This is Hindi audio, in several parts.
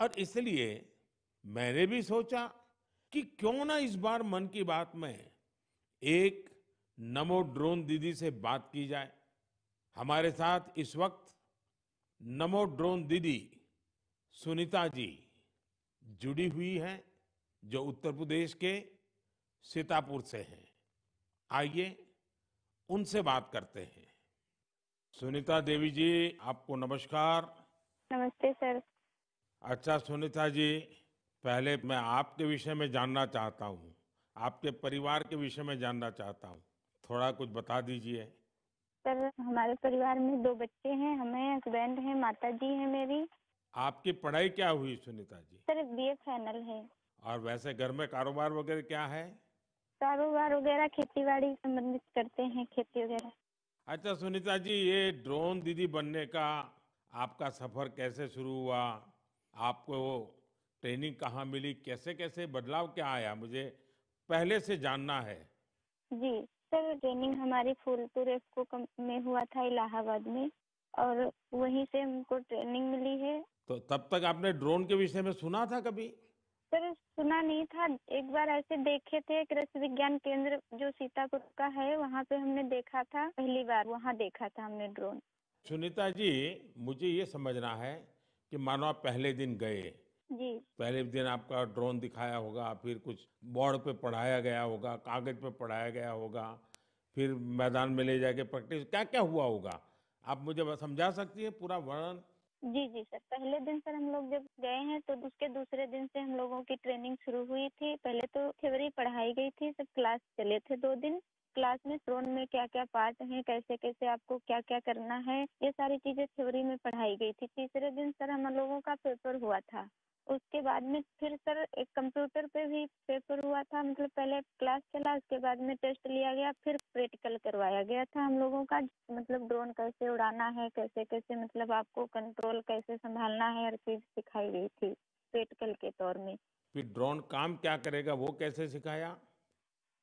और इसलिए मैंने भी सोचा कि क्यों ना इस बार मन की बात में एक नमो ड्रोन दीदी से बात की जाए हमारे साथ इस वक्त नमो ड्रोन दीदी सुनीता जी जुड़ी हुई हैं जो उत्तर प्रदेश के सीतापुर से हैं आइए उनसे बात करते हैं सुनीता देवी जी आपको नमस्कार नमस्ते सर अच्छा सुनीता जी पहले मैं आपके विषय में जानना चाहता हूँ आपके परिवार के विषय में जानना चाहता हूँ थोड़ा कुछ बता दीजिए सर हमारे परिवार में दो बच्चे हैं हमें हस्बैंड है माता जी है मेरी आपकी पढ़ाई क्या हुई Sunita ji sir B A final है और वैसे घर में कारोबार वगैरह क्या है कारोबार वगैरह खेती बाड़ी संबंधित करते हैं खेती वगैरह अच्छा सुनीता जी ये ड्रोन दीदी बनने का आपका सफर कैसे शुरू हुआ आपको ट्रेनिंग कहाँ मिली कैसे कैसे बदलाव क्या आया मुझे पहले से जानना है जी सर ट्रेनिंग हमारी फूलपुर एफको में हुआ था इलाहाबाद में और वहीं से हमको ट्रेनिंग मिली है तो तब तक आपने ड्रोन के विषय में सुना था कभी सर सुना नहीं था एक बार ऐसे देखे थे कृषि विज्ञान केंद्र जो सीतापुर का है वहाँ पे हमने देखा था पहली बार वहाँ देखा था हमने ड्रोन सुनीता जी मुझे ये समझना है कि मानो आप पहले दिन गए जी पहले दिन आपका ड्रोन दिखाया होगा फिर कुछ बोर्ड पे पढ़ाया गया होगा कागज पे पढ़ाया गया होगा फिर मैदान में ले जाके प्रैक्टिस क्या क्या हुआ होगा आप मुझे समझा सकती है पूरा वर्णन जी जी सर पहले दिन सर हम लोग जब गए हैं तो उसके दूसरे दिन से हम लोगों की ट्रेनिंग शुरू हुई थी पहले तो थ्योरी पढ़ाई गई थी सब क्लास चले थे दो दिन क्लास में ड्रोन में क्या क्या पार्ट हैं कैसे कैसे आपको क्या क्या करना है ये सारी चीजें थ्योरी में पढ़ाई गई थी तीसरे दिन सर हम लोगों का पेपर हुआ था उसके बाद में फिर सर एक कंप्यूटर पे भी पेपर हुआ था मतलब पहले क्लास चला उसके बाद में टेस्ट लिया गया फिर प्रैक्टिकल करवाया गया था हम लोगों का मतलब ड्रोन कैसे उड़ाना है कैसे कैसे मतलब आपको कंट्रोल कैसे संभालना है हर चीज सिखाई गई थी प्रैक्टिकल के तौर में फिर ड्रोन काम क्या करेगा वो कैसे सिखाया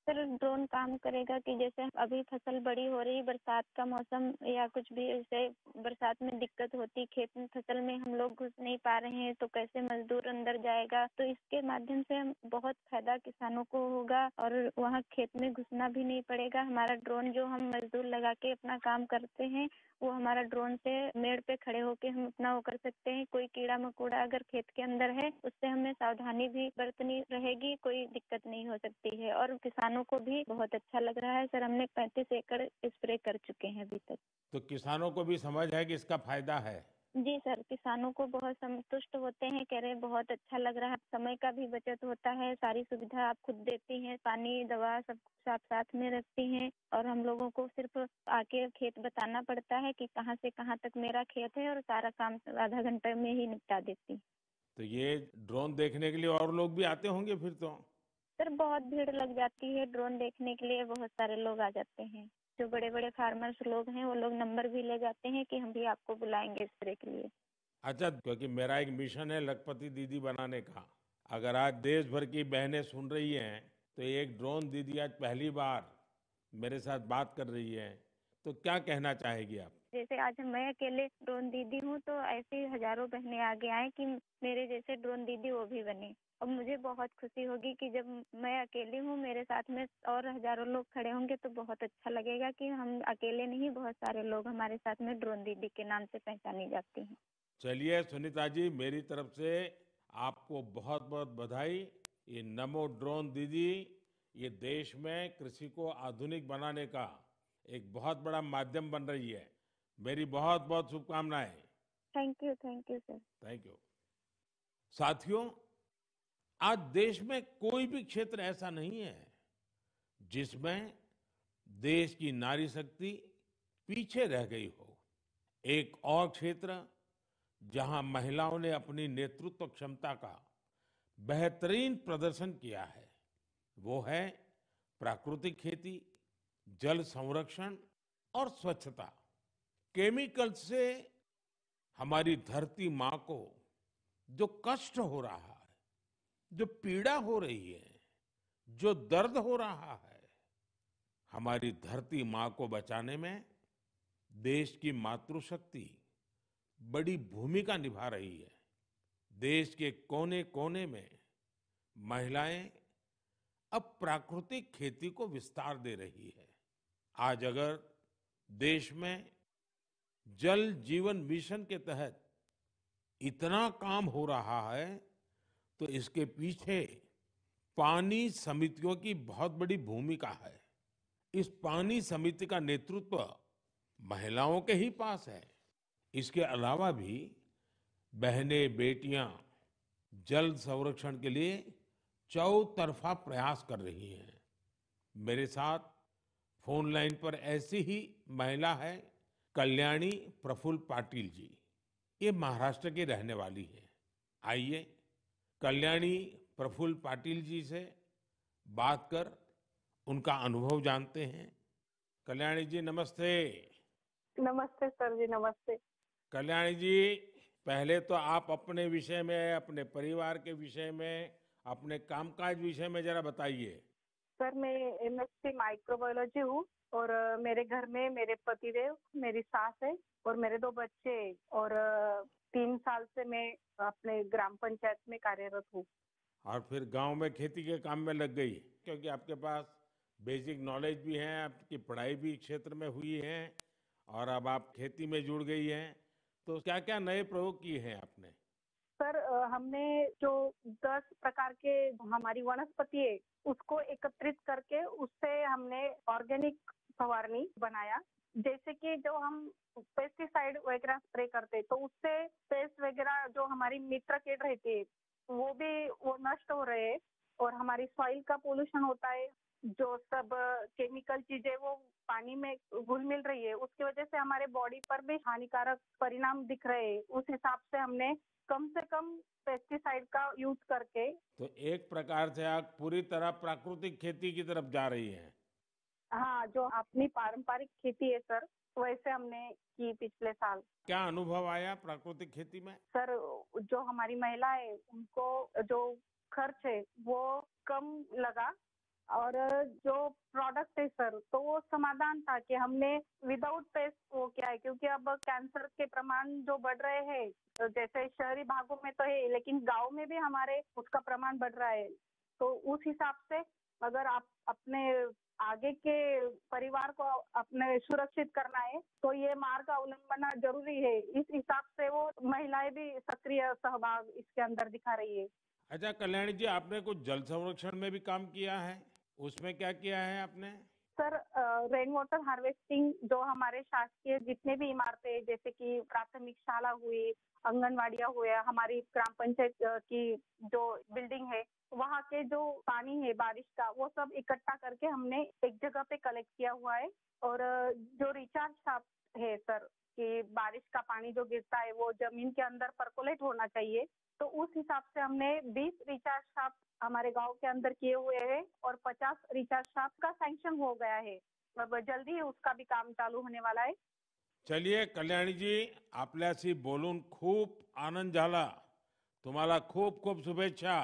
सर ड्रोन काम करेगा कि जैसे अभी फसल बड़ी हो रही बरसात का मौसम या कुछ भी जैसे बरसात में दिक्कत होती खेत में फसल में हम लोग घुस नहीं पा रहे हैं तो कैसे मजदूर अंदर जाएगा तो इसके माध्यम से बहुत फायदा किसानों को होगा और वहाँ खेत में घुसना भी नहीं पड़ेगा हमारा ड्रोन जो हम मजदूर लगा के अपना काम करते हैं वो हमारा ड्रोन से मेड़ पे खड़े होके हम अपना वो कर सकते हैं कोई कीड़ा मकोड़ा अगर खेत के अंदर है उससे हमें सावधानी भी बरतनी रहेगी कोई दिक्कत नहीं हो सकती है और किसानों को भी बहुत अच्छा लग रहा है सर हमने पैंतीस एकड़ स्प्रे कर चुके हैं अभी तक तो किसानों को भी समझ है कि इसका फायदा है जी सर किसानों को बहुत संतुष्ट होते हैं कह रहे हैं बहुत अच्छा लग रहा है समय का भी बचत होता है सारी सुविधा आप खुद देती हैं पानी दवा सब कुछ आप साथ में रखती हैं और हम लोगों को सिर्फ आके खेत बताना पड़ता है कि कहाँ से कहाँ तक मेरा खेत है और सारा काम आधा घंटे में ही निपटा देती तो ये ड्रोन देखने के लिए और लोग भी आते होंगे फिर तो सर बहुत भीड़ लग जाती है ड्रोन देखने के लिए बहुत सारे लोग आ जाते हैं जो बड़े बड़े फार्मर्स लोग हैं वो लोग नंबर भी ले जाते हैं कि हम भी आपको बुलाएंगे इस तरह के लिए अच्छा क्योंकि मेरा एक मिशन है लखपति दीदी बनाने का अगर आज देश भर की बहनें सुन रही हैं तो एक ड्रोन दीदी आज पहली बार मेरे साथ बात कर रही है तो क्या कहना चाहेगी आप जैसे आज मैं अकेले ड्रोन दीदी हूँ तो ऐसी हजारों बहनें आगे आए कि मेरे जैसे ड्रोन दीदी वो भी बने और मुझे बहुत खुशी होगी कि जब मैं अकेली हूँ मेरे साथ में और हजारों लोग खड़े होंगे तो बहुत अच्छा लगेगा कि हम अकेले नहीं बहुत सारे लोग हमारे साथ में ड्रोन दीदी के नाम से पहचानी जाती हैं चलिए सुनीता जी मेरी तरफ से आपको बहुत बहुत बधाई ये नमो ड्रोन दीदी ये देश में कृषि को आधुनिक बनाने का एक बहुत बड़ा माध्यम बन रही है मेरी बहुत बहुत शुभकामनाएं thank you thank you sir thank you साथियों आज देश में कोई भी क्षेत्र ऐसा नहीं है जिसमें देश की नारी शक्ति पीछे रह गई हो एक और क्षेत्र जहां महिलाओं ने अपनी नेतृत्व क्षमता का बेहतरीन प्रदर्शन किया है वो है प्राकृतिक खेती जल संरक्षण और स्वच्छता केमिकल से हमारी धरती माँ को जो कष्ट हो रहा है जो पीड़ा हो रही है जो दर्द हो रहा है हमारी धरती माँ को बचाने में देश की मातृशक्ति बड़ी भूमिका निभा रही है देश के कोने कोने में महिलाएं अब प्राकृतिक खेती को विस्तार दे रही है आज अगर देश में जल जीवन मिशन के तहत इतना काम हो रहा है तो इसके पीछे पानी समितियों की बहुत बड़ी भूमिका है इस पानी समिति का नेतृत्व महिलाओं के ही पास है इसके अलावा भी बहनें बेटियां जल संरक्षण के लिए चौतरफा प्रयास कर रही हैं मेरे साथ फोन लाइन पर ऐसी ही महिला है कल्याणी प्रफुल्ल पाटिल जी ये महाराष्ट्र की रहने वाली है आइए कल्याणी प्रफुल्ल पाटिल जी से बात कर उनका अनुभव जानते हैं कल्याणी जी नमस्ते नमस्ते सर जी नमस्ते कल्याणी जी पहले तो आप अपने विषय में अपने परिवार के विषय में अपने कामकाज विषय में जरा बताइए सर मैं एमएससी माइक्रोबायोलॉजी हूँ और मेरे घर में मेरे पतिदेव मेरी सास है और मेरे दो बच्चे और तीन साल से मैं अपने ग्राम पंचायत में कार्यरत हूँ और फिर गांव में खेती के काम में लग गई क्योंकि आपके पास बेसिक नॉलेज भी है आपकी पढ़ाई भी क्षेत्र में हुई है और अब आप खेती में जुड़ गई हैं तो क्या क्या नए प्रयोग किए हैं आपने सर हमने जो दस प्रकार के हमारी वनस्पति है उसको एकत्रित करके उससे हमने ऑर्गेनिक फवारनी बनाया जैसे कि जो हम पेस्टिसाइड वगैरह स्प्रे करते तो उससे पेस्ट वगैरह जो हमारी मित्र कीट रहती है वो भी वो नष्ट हो रहे हैं और हमारी सॉइल का पोल्यूशन होता है जो सब केमिकल चीजें वो पानी में घुल मिल रही है उसकी वजह से हमारे बॉडी पर भी हानिकारक परिणाम दिख रहे हैं उस हिसाब से हमने कम से कम पेस्टिसाइड का यूज करके तो एक प्रकार से आप पूरी तरह प्राकृतिक खेती की तरफ जा रही है हाँ जो अपनी पारंपरिक खेती है सर तो वैसे हमने की पिछले साल क्या अनुभव आया प्राकृतिक खेती में सर जो हमारी महिला है उनको जो खर्च है वो कम लगा और जो प्रोडक्ट है सर तो वो समाधान था कि हमने विदाउट पेस्ट वो किया है क्योंकि अब कैंसर के प्रमाण जो बढ़ रहे हैं तो जैसे शहरी भागों में तो है लेकिन गांव में भी हमारे उसका प्रमाण बढ़ रहा है तो उस हिसाब से अगर आप अपने आगे के परिवार को अपने सुरक्षित करना है तो ये मार्ग अवलंबना जरूरी है इस हिसाब से वो महिलाएं भी सक्रिय सहभाग इसके अंदर दिखा रही है अच्छा कल्याणी जी आपने कुछ जल संरक्षण में भी काम किया है उसमें क्या किया है आपने सर रेन वाटर हार्वेस्टिंग जो हमारे शासकीय जितने भी इमारतें जैसे कि प्राथमिक शाला हुई अंगनवाड़िया हुए हमारी ग्राम पंचायत की जो बिल्डिंग है वहाँ के जो पानी है बारिश का वो सब इकट्ठा करके हमने एक जगह पे कलेक्ट किया हुआ है और जो रिचार्ज है सर कि बारिश का पानी जो गिरता है वो जमीन के अंदर परकोलेट होना चाहिए तो उस हिसाब से हमने 20 रिचार्ज शाप हमारे गांव के अंदर किए हुए हैं और 50 रिचार्ज शाप का सैंक्शन हो गया है अब जल्दी उसका भी काम चालू होने वाला आहे चलिए कल्याणीजी आपल्याशी बोलून खूप आनंद झाला तुम्हाला खूप खूप शुभेच्छा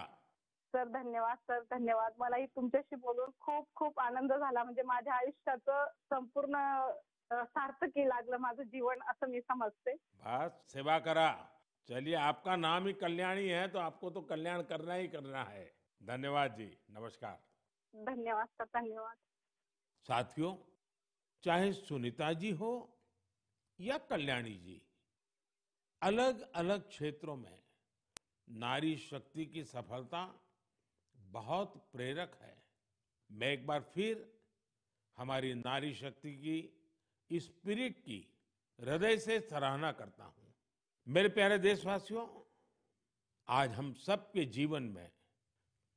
सर धन्यवाद सर धन्यवाद मलाही तुमच्याशी बोलून खूप खूप आनंद झाला म्हणजे माझ्या आयुष्याचं संपूर्ण सार्थकी लागलं माझं जीवन असं मी समजते सेवा करा चलिए आपका नाम ही कल्याणी है तो आपको तो कल्याण करना ही करना है धन्यवाद जी नमस्कार धन्यवाद सर धन्यवाद साथियों चाहे सुनीता जी हो या कल्याणी जी अलग अलग क्षेत्रों में नारी शक्ति की सफलता बहुत प्रेरक है मैं एक बार फिर हमारी नारी शक्ति की स्पिरिट की हृदय से सराहना करता हूं मेरे प्यारे देशवासियों आज हम सबके जीवन में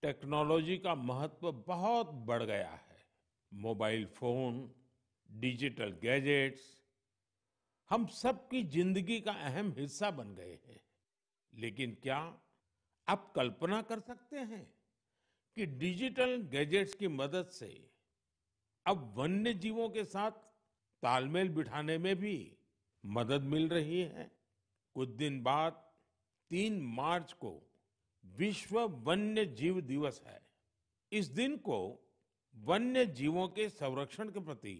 टेक्नोलॉजी का महत्व बहुत बढ़ गया है मोबाइल फोन डिजिटल गैजेट्स हम सबकी जिंदगी का अहम हिस्सा बन गए हैं लेकिन क्या आप कल्पना कर सकते हैं कि डिजिटल गैजेट्स की मदद से अब वन्य जीवों के साथ तालमेल बिठाने में भी मदद मिल रही है कुछ दिन बाद तीन मार्च को विश्व वन्य जीव दिवस है इस दिन को वन्य जीवों के संरक्षण के प्रति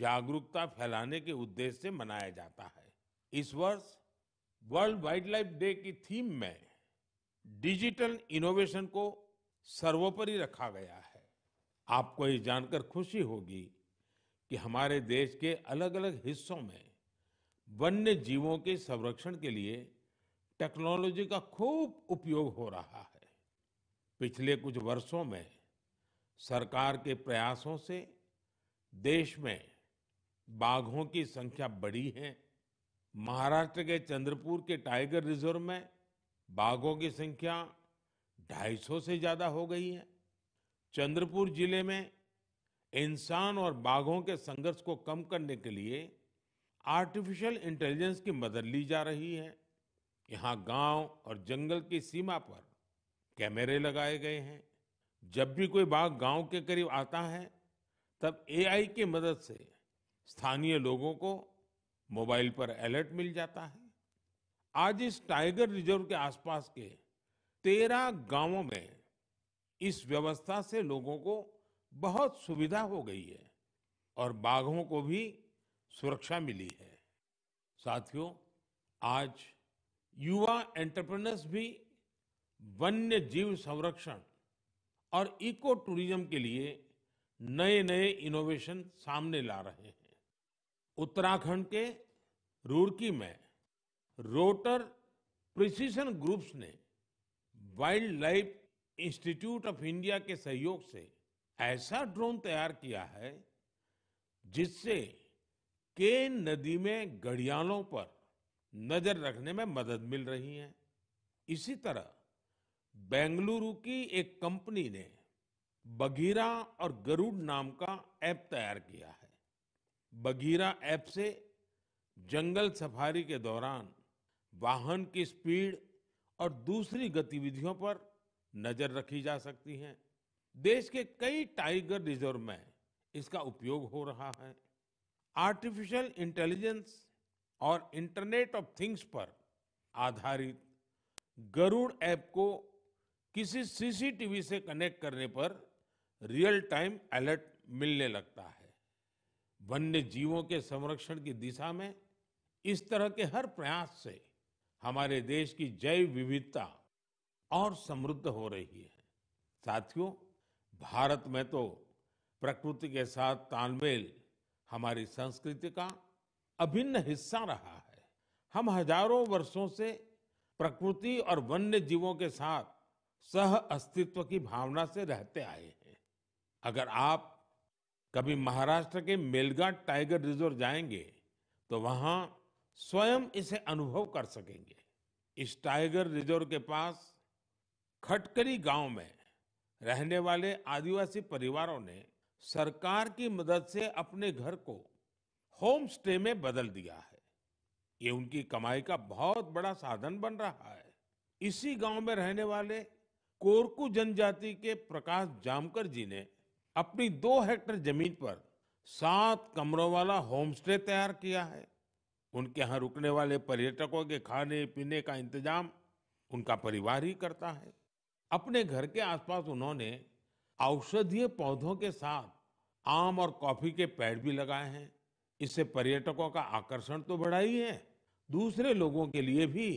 जागरूकता फैलाने के उद्देश्य से मनाया जाता है इस वर्ष वर्ल्ड वाइल्ड लाइफ डे की थीम में डिजिटल इनोवेशन को सर्वोपरि रखा गया है आपको ये जानकर खुशी होगी कि हमारे देश के अलग अलग हिस्सों में वन्य जीवों के संरक्षण के लिए टेक्नोलॉजी का खूब उपयोग हो रहा है पिछले कुछ वर्षों में सरकार के प्रयासों से देश में बाघों की संख्या बढ़ी है महाराष्ट्र के चंद्रपुर के टाइगर रिजर्व में बाघों की संख्या 250 से ज्यादा हो गई है चंद्रपुर जिले में इंसान और बाघों के संघर्ष को कम करने के लिए आर्टिफिशियल इंटेलिजेंस की मदद ली जा रही है यहाँ गांव और जंगल की सीमा पर कैमरे लगाए गए हैं जब भी कोई बाघ गांव के करीब आता है तब एआई की मदद से स्थानीय लोगों को मोबाइल पर अलर्ट मिल जाता है आज इस टाइगर रिजर्व के आसपास के तेरह गांवों में इस व्यवस्था से लोगों को बहुत सुविधा हो गई है और बाघों को भी सुरक्षा मिली है साथियों आज युवा एंटरप्रेन्योर्स भी वन्य जीव संरक्षण और इको टूरिज्म के लिए नए नए इनोवेशन सामने ला रहे हैं उत्तराखंड के रुड़की में रोटर प्रिसिशन ग्रुप्स ने wildlife institute of India के सहयोग से ऐसा ड्रोन तैयार किया है जिससे केन नदी में घड़ियालों पर नजर रखने में मदद मिल रही है इसी तरह बेंगलुरु की एक कंपनी ने बगीरा और गरुड़ नाम का ऐप तैयार किया है बगीरा ऐप से जंगल सफारी के दौरान वाहन की स्पीड और दूसरी गतिविधियों पर नजर रखी जा सकती है देश के कई टाइगर रिजर्व में इसका उपयोग हो रहा है आर्टिफिशियल इंटेलिजेंस और इंटरनेट ऑफ थिंग्स पर आधारित गरुड़ ऐप को किसी सीसीटीवी से कनेक्ट करने पर रियल टाइम अलर्ट मिलने लगता है वन्य जीवों के संरक्षण की दिशा में इस तरह के हर प्रयास से हमारे देश की जैव विविधता और समृद्ध हो रही है साथियों भारत में तो प्रकृति के साथ तालमेल हमारी संस्कृति का अभिन्न हिस्सा रहा है हम हजारों वर्षों से प्रकृति और वन्य जीवों के साथ सह अस्तित्व की भावना से रहते आए हैं अगर आप कभी महाराष्ट्र के मेलघाट टाइगर रिजर्व जाएंगे तो वहां स्वयं इसे अनुभव कर सकेंगे इस टाइगर रिजर्व के पास खटकरी गांव में रहने वाले आदिवासी परिवारों ने सरकार की मदद से अपने घर को होम स्टे में बदल दिया है ये उनकी कमाई का बहुत बड़ा साधन बन रहा है इसी गांव में रहने वाले कोरकू जनजाति के प्रकाश जामकर जी ने अपनी दो हेक्टर जमीन पर सात कमरों वाला होम स्टे तैयार किया है उनके यहाँ रुकने वाले पर्यटकों के खाने पीने का इंतजाम उनका परिवार ही करता है अपने घर के आसपास उन्होंने औषधीय पौधों के साथ आम और कॉफी के पेड़ भी लगाए हैं इससे पर्यटकों का आकर्षण तो बढ़ा ही है दूसरे लोगों के लिए भी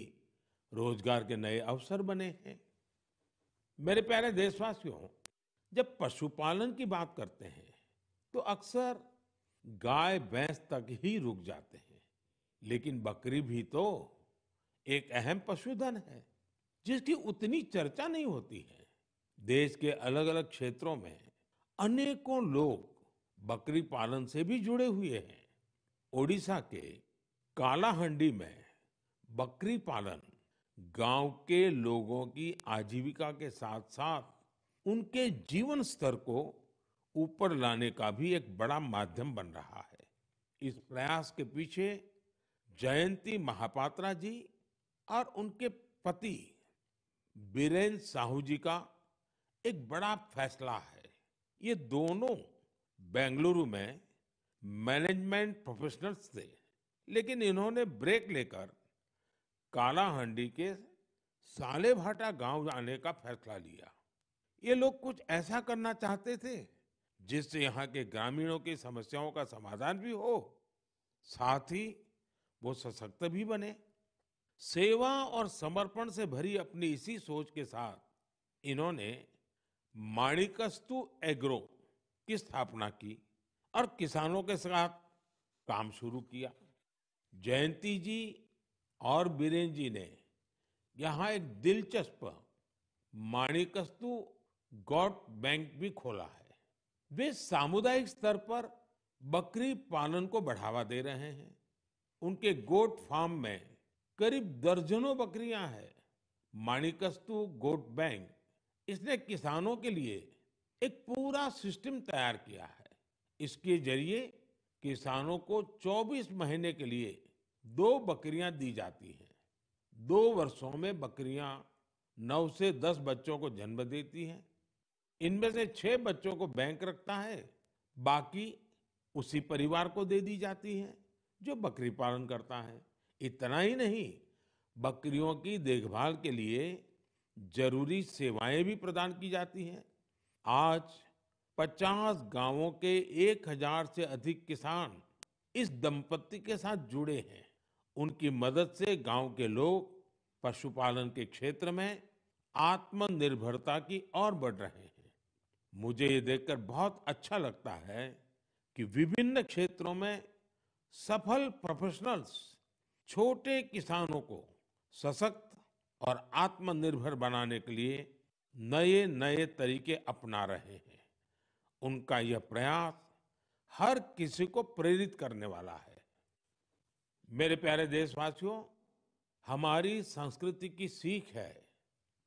रोजगार के नए अवसर बने हैं मेरे प्यारे देशवासियों जब पशुपालन की बात करते हैं तो अक्सर गाय भैंस तक ही रुक जाते हैं लेकिन बकरी भी तो एक अहम पशुधन है जिसकी उतनी चर्चा नहीं होती है देश के अलग अलग क्षेत्रों में अनेकों लोग बकरी पालन से भी जुड़े हुए हैं ओडिशा के कालाहंडी में बकरी पालन गांव के लोगों की आजीविका के साथ साथ उनके जीवन स्तर को ऊपर लाने का भी एक बड़ा माध्यम बन रहा है इस प्रयास के पीछे जयंती महापात्रा जी और उनके पति बीरेन साहू जी का एक बड़ा फैसला है ये दोनों बेंगलुरु में मैनेजमेंट प्रोफेशनल्स थे लेकिन इन्होंने ब्रेक लेकर कालाहांडी के सालेभाटा गांव आने का फैसला लिया ये लोग कुछ ऐसा करना चाहते थे जिससे यहाँ के ग्रामीणों की समस्याओं का समाधान भी हो साथ ही वो सशक्त भी बने सेवा और समर्पण से भरी अपनी इसी सोच के साथ इन्होंने माणिकस्तु एग्रो की स्थापना की और किसानों के साथ काम शुरू किया जयंती जी और बीरेन जी ने यहाँ एक दिलचस्प माणिकस्तु गॉड बैंक भी खोला है वे सामुदायिक स्तर पर बकरी पालन को बढ़ावा दे रहे हैं उनके गोट फार्म में करीब दर्जनों बकरियां हैं माणिकस्तु गोट बैंक इसने किसानों के लिए एक पूरा सिस्टम तैयार किया है इसके जरिए किसानों को 24 महीने के लिए दो बकरियां दी जाती हैं दो वर्षों में बकरियां नौ से दस बच्चों को जन्म देती हैं इनमें से छह बच्चों को बैंक रखता है बाकी उसी परिवार को दे दी जाती है जो बकरी पालन करता है इतना ही नहीं बकरियों की देखभाल के लिए जरूरी सेवाएं भी प्रदान की जाती हैं आज 50 गांवों के 1000 से अधिक किसान इस दंपत्ति के साथ जुड़े हैं उनकी मदद से गांव के लोग पशुपालन के क्षेत्र में आत्मनिर्भरता की ओर बढ़ रहे हैं मुझे ये देखकर बहुत अच्छा लगता है कि विभिन्न क्षेत्रों में सफल प्रोफेशनल्स छोटे किसानों को सशक्त और आत्मनिर्भर बनाने के लिए नए नए तरीके अपना रहे हैं उनका यह प्रयास हर किसी को प्रेरित करने वाला है मेरे प्यारे देशवासियों हमारी संस्कृति की सीख है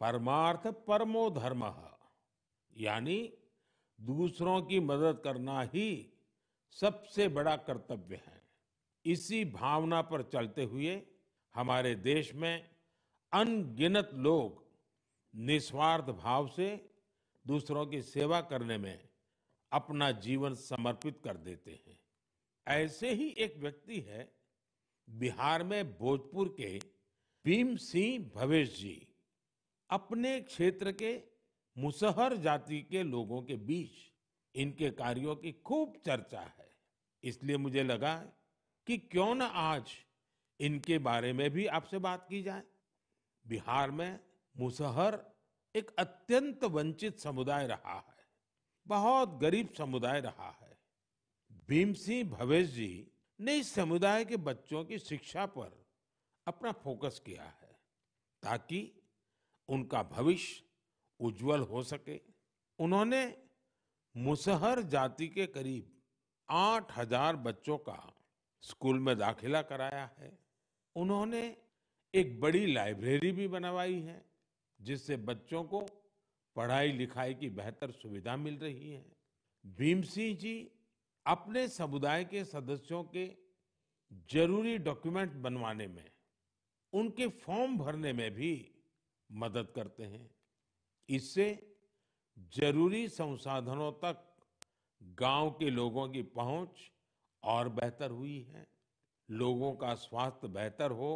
परमार्थ परमो धर्म यानी दूसरों की मदद करना ही सबसे बड़ा कर्तव्य है इसी भावना पर चलते हुए हमारे देश में अनगिनत लोग निस्वार्थ भाव से दूसरों की सेवा करने में अपना जीवन समर्पित कर देते हैं ऐसे ही एक व्यक्ति है बिहार में भोजपुर के भीम सिंह भवेश जी अपने क्षेत्र के मुसहर जाति के लोगों के बीच इनके कार्यों की खूब चर्चा है इसलिए मुझे लगा कि क्यों न आज इनके बारे में भी आपसे बात की जाए बिहार में मुसहर एक अत्यंत वंचित समुदाय रहा है बहुत गरीब समुदाय रहा है भीम सिंह भवेश जी ने इस समुदाय के बच्चों की शिक्षा पर अपना फोकस किया है ताकि उनका भविष्य उज्जवल हो सके उन्होंने मुसहर जाति के करीब आठ हजार बच्चों का स्कूल में दाखिला कराया है उन्होंने एक बड़ी लाइब्रेरी भी बनवाई है जिससे बच्चों को पढ़ाई लिखाई की बेहतर सुविधा मिल रही है भीम सिंह जी अपने समुदाय के सदस्यों के जरूरी डॉक्यूमेंट बनवाने में उनके फॉर्म भरने में भी मदद करते हैं इससे जरूरी संसाधनों तक गांव के लोगों की पहुंच और बेहतर हुई है लोगों का स्वास्थ्य बेहतर हो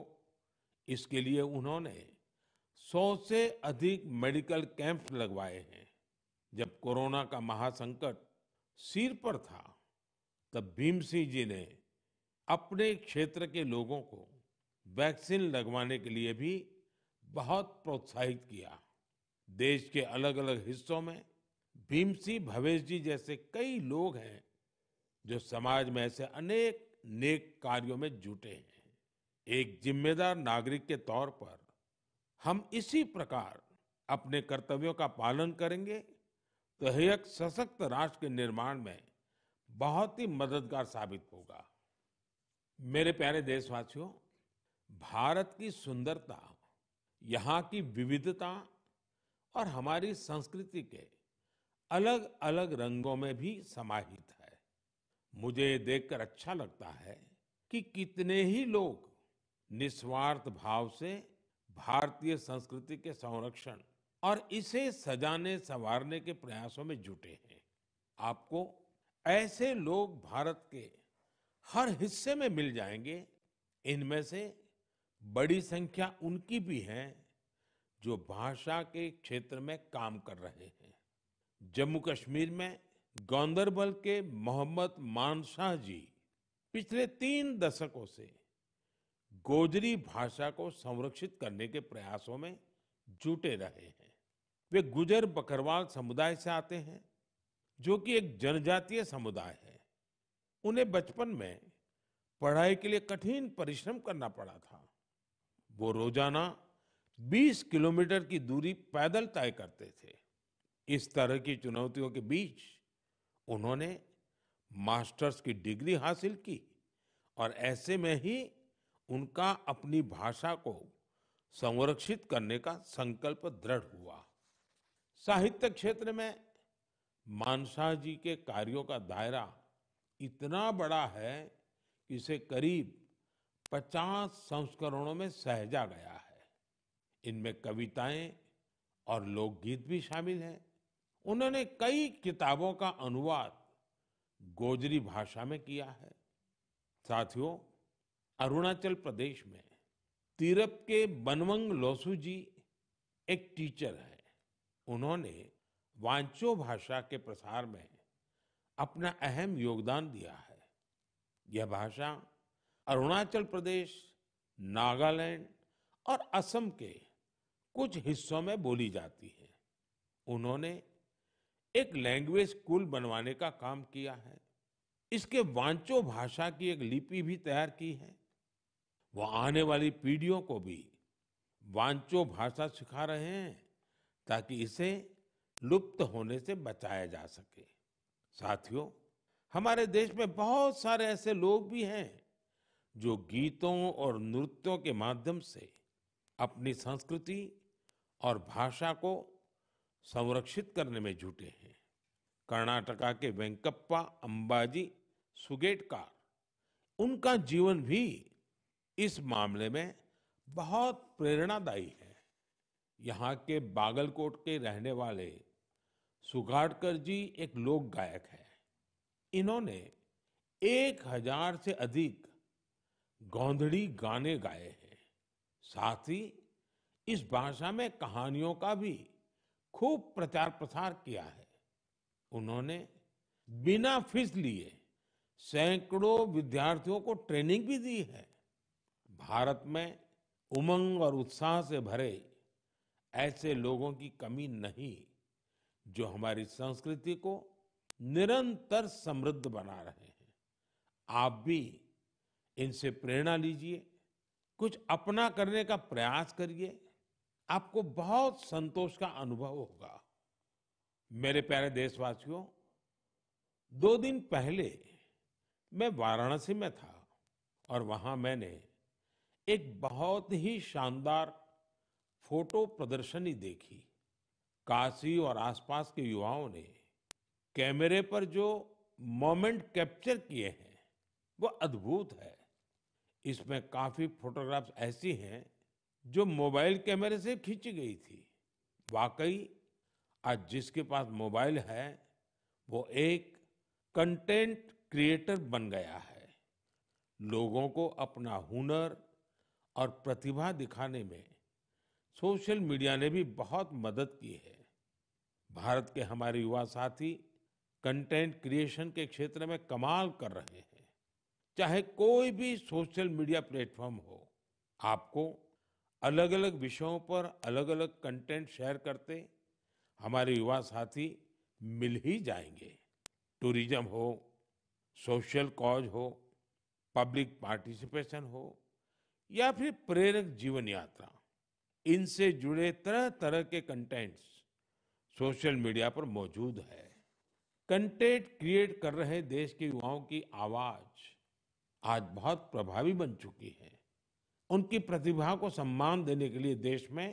इसके लिए उन्होंने सौ से अधिक मेडिकल कैंप लगवाए हैं जब कोरोना का महासंकट सिर पर था तब भीम सिंह जी ने अपने क्षेत्र के लोगों को वैक्सीन लगवाने के लिए भी बहुत प्रोत्साहित किया देश के अलग अलग हिस्सों में भीम सिंह भवेश जी जैसे कई लोग हैं जो समाज में ऐसे अनेक नेक कार्यों में जुटे हैं एक जिम्मेदार नागरिक के तौर पर हम इसी प्रकार अपने कर्तव्यों का पालन करेंगे तो यह एक सशक्त राष्ट्र के निर्माण में बहुत ही मददगार साबित होगा मेरे प्यारे देशवासियों भारत की सुंदरता यहाँ की विविधता और हमारी संस्कृति के अलग अलग रंगों में भी समाहित है मुझे देखकर अच्छा लगता है कि कितने ही लोग निस्वार्थ भाव से भारतीय संस्कृति के संरक्षण और इसे सजाने संवारने के प्रयासों में जुटे हैं आपको ऐसे लोग भारत के हर हिस्से में मिल जाएंगे इनमें से बड़ी संख्या उनकी भी है जो भाषा के क्षेत्र में काम कर रहे हैं जम्मू कश्मीर में गांधरबल के मोहम्मद मानशाह जी पिछले तीन दशकों से गोजरी भाषा को संरक्षित करने के प्रयासों में जुटे रहे हैं वे गुजर बकरवाल समुदाय से आते हैं जो कि एक जनजातीय समुदाय है उन्हें बचपन में पढ़ाई के लिए कठिन परिश्रम करना पड़ा था वो रोजाना 20 किलोमीटर की दूरी पैदल तय करते थे इस तरह की चुनौतियों के बीच उन्होंने मास्टर्स की डिग्री हासिल की और ऐसे में ही उनका अपनी भाषा को संरक्षित करने का संकल्प दृढ़ हुआ साहित्य क्षेत्र में मानसाह जी के कार्यों का दायरा इतना बड़ा है कि इसे करीब 50 संस्करणों में सहजा गया है इनमें कविताएं और लोकगीत भी शामिल हैं उन्होंने कई किताबों का अनुवाद गोजरी भाषा में किया है साथियों अरुणाचल प्रदेश में तिरप के बनवंग लोसू जी एक टीचर हैं उन्होंने वांचो भाषा के प्रसार में अपना अहम योगदान दिया है यह भाषा अरुणाचल प्रदेश नागालैंड और असम के कुछ हिस्सों में बोली जाती है उन्होंने एक लैंग्वेज स्कूल बनवाने का काम किया है इसके वांचो भाषा की एक लिपि भी तैयार की है वो आने वाली पीढ़ियों को भी वांचो भाषा सिखा रहे हैं ताकि इसे लुप्त होने से बचाया जा सके साथियों हमारे देश में बहुत सारे ऐसे लोग भी हैं जो गीतों और नृत्यों के माध्यम से अपनी संस्कृति और भाषा को संरक्षित करने में जुटे हैं कर्नाटका के वेंकप्पा अंबाजी सुगेटकार उनका जीवन भी इस मामले में बहुत प्रेरणादायी है यहाँ के बागलकोट के रहने वाले सुगाटकर जी एक लोक गायक है इन्होंने एक हजार से अधिक गोंधड़ी गाने गाए हैं साथ ही इस भाषा में कहानियों का भी खूब प्रचार प्रसार किया है उन्होंने बिना फीस लिए सैकड़ों विद्यार्थियों को ट्रेनिंग भी दी है भारत में उमंग और उत्साह से भरे ऐसे लोगों की कमी नहीं जो हमारी संस्कृति को निरंतर समृद्ध बना रहे हैं आप भी इनसे प्रेरणा लीजिए कुछ अपना करने का प्रयास करिए आपको बहुत संतोष का अनुभव होगा मेरे प्यारे देशवासियों दो दिन पहले मैं वाराणसी में था और वहां मैंने एक बहुत ही शानदार फोटो प्रदर्शनी देखी काशी और आसपास के युवाओं ने कैमरे पर जो मोमेंट कैप्चर किए हैं वो अद्भुत है इसमें काफी फोटोग्राफ्स ऐसी हैं जो मोबाइल कैमरे से खींची गई थी वाकई आज जिसके पास मोबाइल है वो एक कंटेंट क्रिएटर बन गया है लोगों को अपना हुनर और प्रतिभा दिखाने में सोशल मीडिया ने भी बहुत मदद की है भारत के हमारे युवा साथी कंटेंट क्रिएशन के क्षेत्र में कमाल कर रहे हैं चाहे कोई भी सोशल मीडिया प्लेटफॉर्म हो आपको अलग अलग विषयों पर अलग अलग कंटेंट शेयर करते हमारे युवा साथी मिल ही जाएंगे टूरिज्म हो सोशल कॉज हो पब्लिक पार्टिसिपेशन हो या फिर प्रेरक जीवन यात्रा इनसे जुड़े तरह तरह के कंटेंट्स सोशल मीडिया पर मौजूद है कंटेंट क्रिएट कर रहे देश के युवाओं की आवाज आज बहुत प्रभावी बन चुकी है उनकी प्रतिभा को सम्मान देने के लिए देश में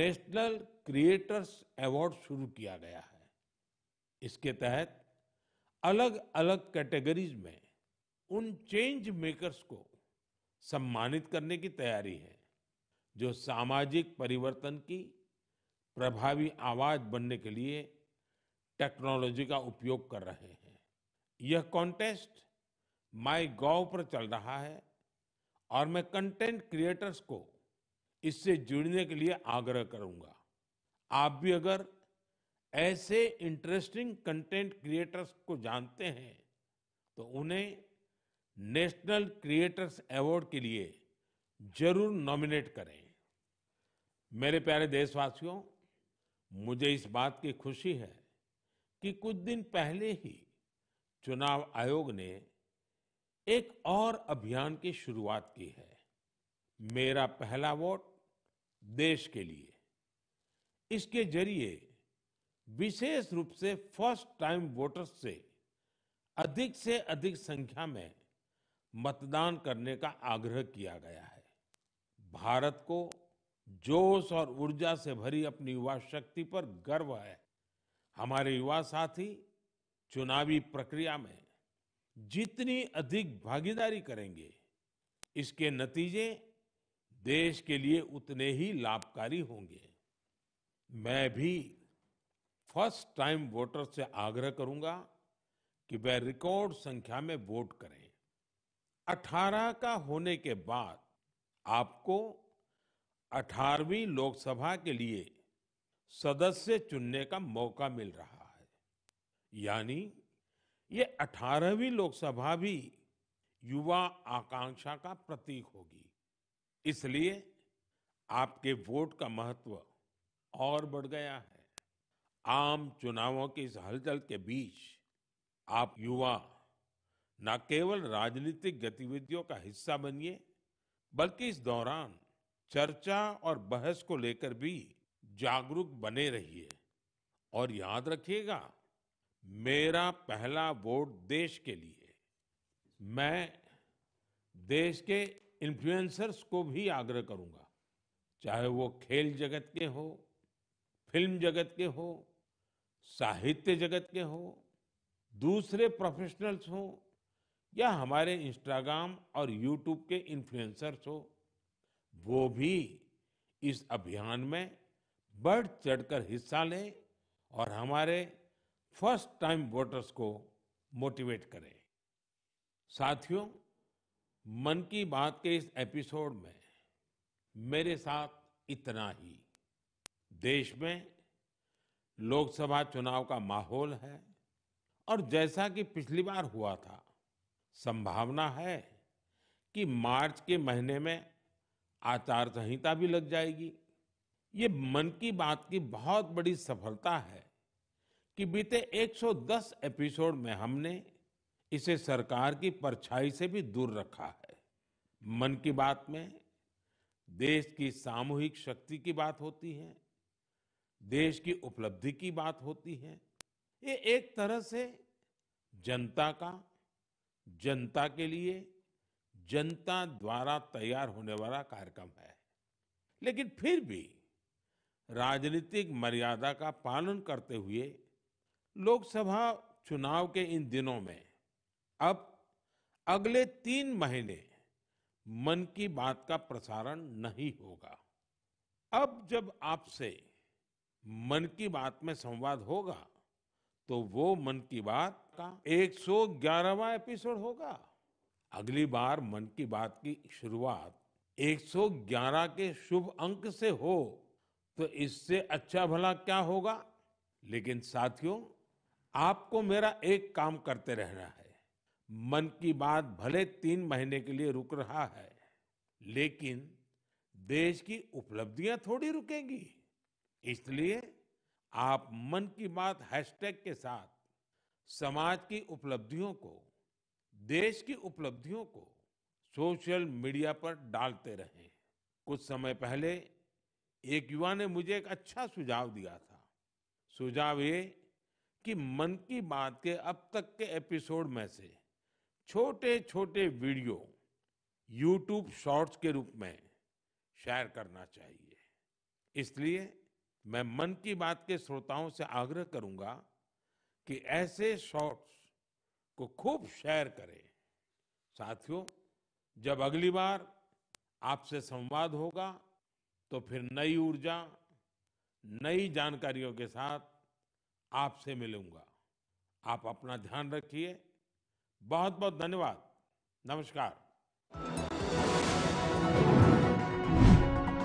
नेशनल क्रिएटर्स अवार्ड शुरू किया गया है इसके तहत अलग अलग कैटेगरीज में उन चेंज मेकर्स को सम्मानित करने की तैयारी है जो सामाजिक परिवर्तन की प्रभावी आवाज बनने के लिए टेक्नोलॉजी का उपयोग कर रहे हैं यह कॉन्टेस्ट माई गॉव पर चल रहा है और मैं कंटेंट क्रिएटर्स को इससे जुड़ने के लिए आग्रह करूंगा आप भी अगर ऐसे इंटरेस्टिंग कंटेंट क्रिएटर्स को जानते हैं तो उन्हें नेशनल क्रिएटर्स अवार्ड के लिए जरूर नॉमिनेट करें मेरे प्यारे देशवासियों मुझे इस बात की खुशी है कि कुछ दिन पहले ही चुनाव आयोग ने एक और अभियान की शुरुआत की है मेरा पहला वोट देश के लिए इसके जरिए विशेष रूप से फर्स्ट टाइम वोटर्स से अधिक से अधिक संख्या में मतदान करने का आग्रह किया गया है भारत को जोश और ऊर्जा से भरी अपनी युवा शक्ति पर गर्व है हमारे युवा साथी चुनावी प्रक्रिया में जितनी अधिक भागीदारी करेंगे इसके नतीजे देश के लिए उतने ही लाभकारी होंगे मैं भी फर्स्ट टाइम वोटर से आग्रह करूंगा कि वे रिकॉर्ड संख्या में वोट करें 18 का होने के बाद आपको 18वीं लोकसभा के लिए सदस्य चुनने का मौका मिल रहा है यानी ये 18वीं लोकसभा भी युवा आकांक्षा का प्रतीक होगी इसलिए आपके वोट का महत्व और बढ़ गया है आम चुनावों की इस हलचल के बीच आप युवा न केवल राजनीतिक गतिविधियों का हिस्सा बनिए बल्कि इस दौरान चर्चा और बहस को लेकर भी जागरूक बने रहिए और याद रखिएगा मेरा पहला वोट देश के लिए मैं देश के इन्फ्लुएंसर्स को भी आग्रह करूंगा चाहे वो खेल जगत के हो फिल्म जगत के हो साहित्य जगत के हो दूसरे प्रोफेशनल्स हों या हमारे इंस्टाग्राम और यूट्यूब के इन्फ्लुएंसर्स हो वो भी इस अभियान में बढ़ चढ़कर हिस्सा लें और हमारे फर्स्ट टाइम वोटर्स को मोटिवेट करें साथियों मन की बात के इस एपिसोड में मेरे साथ इतना ही देश में लोकसभा चुनाव का माहौल है और जैसा कि पिछली बार हुआ था संभावना है कि मार्च के महीने में आचार संहिता भी लग जाएगी ये मन की बात की बहुत बड़ी सफलता है कि बीते 110 एपिसोड में हमने इसे सरकार की परछाई से भी दूर रखा है मन की बात में देश की सामूहिक शक्ति की बात होती है देश की उपलब्धि की बात होती है ये एक तरह से जनता का जनता के लिए जनता द्वारा तैयार होने वाला कार्यक्रम है लेकिन फिर भी राजनीतिक मर्यादा का पालन करते हुए लोकसभा चुनाव के इन दिनों में अब अगले तीन महीने मन की बात का प्रसारण नहीं होगा अब जब आपसे मन की बात में संवाद होगा तो वो मन की बात का 111वां एपिसोड होगा अगली बार मन की बात की शुरुआत 111 के शुभ अंक से हो तो इससे अच्छा भला क्या होगा लेकिन साथियों आपको मेरा एक काम करते रहना है मन की बात भले तीन महीने के लिए रुक रहा है लेकिन देश की उपलब्धियां थोड़ी रुकेंगी इसलिए आप मन की बात हैशटैग के साथ समाज की उपलब्धियों को देश की उपलब्धियों को सोशल मीडिया पर डालते रहें कुछ समय पहले एक युवा ने मुझे एक अच्छा सुझाव दिया था सुझाव ये कि मन की बात के अब तक के एपिसोड में से छोटे छोटे वीडियो यूट्यूब शॉर्ट्स के रूप में शेयर करना चाहिए इसलिए मैं मन की बात के श्रोताओं से आग्रह करूंगा कि ऐसे शॉट्स को खूब शेयर करें साथियों जब अगली बार आपसे संवाद होगा तो फिर नई ऊर्जा नई जानकारियों के साथ आपसे मिलूंगा आप अपना ध्यान रखिए बहुत बहुत धन्यवाद नमस्कार